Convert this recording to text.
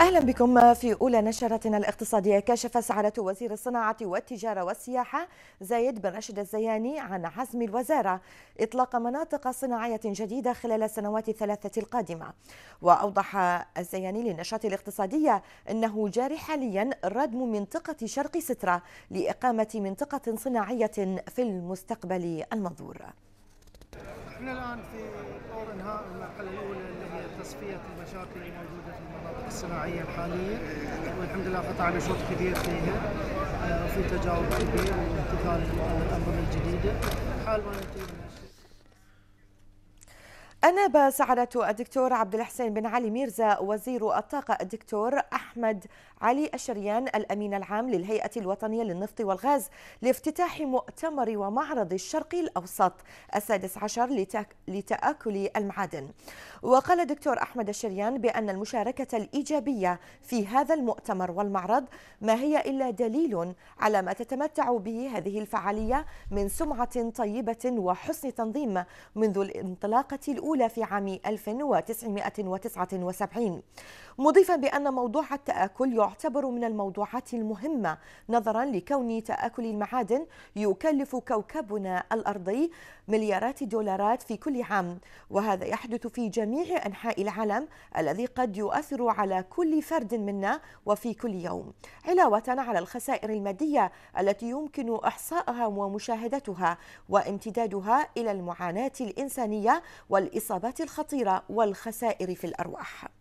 أهلا بكم في أولى نشرتنا الاقتصادية كشف سعادة وزير الصناعة والتجارة والسياحة زايد بن رشد الزياني عن عزم الوزارة إطلاق مناطق صناعية جديدة خلال السنوات الثلاثة القادمة وأوضح الزياني للنشاط الاقتصادية أنه جاري حاليا ردم منطقة شرق سترة لإقامة منطقة صناعية في المستقبل المنظور احنا الان في طور انهاء المرحله الاولى اللي هي تصفيه المشاكل الموجوده في المناطق الصناعيه الحاليه والحمد لله قطعنا شوط كبير فيها آه، وفي تجاوب كبير وامتثال للانظمه الجديده حال ما ننتهي من الشيء أناب سعادة الدكتور عبد الحسين بن علي ميرزا وزير الطاقة الدكتور أحمد علي الشريان الأمين العام للهيئة الوطنية للنفط والغاز لافتتاح مؤتمر ومعرض الشرق الأوسط السادس عشر لتأكل المعادن وقال الدكتور أحمد الشريان بأن المشاركة الإيجابية في هذا المؤتمر والمعرض ما هي إلا دليل على ما تتمتع به هذه الفعالية من سمعة طيبة وحسن تنظيم منذ الانطلاقة الأولى في عام 1979 مضيفا بأن موضوع التآكل يعتبر من الموضوعات المهمة نظرا لكون تآكل المعادن يكلف كوكبنا الأرضي مليارات الدولارات في كل عام وهذا يحدث في جميع جميع أنحاء العالم الذي قد يؤثر على كل فرد منا وفي كل يوم علاوة على الخسائر المادية التي يمكن إحصائها ومشاهدتها وامتدادها إلى المعاناة الإنسانية والإصابات الخطيرة والخسائر في الأرواح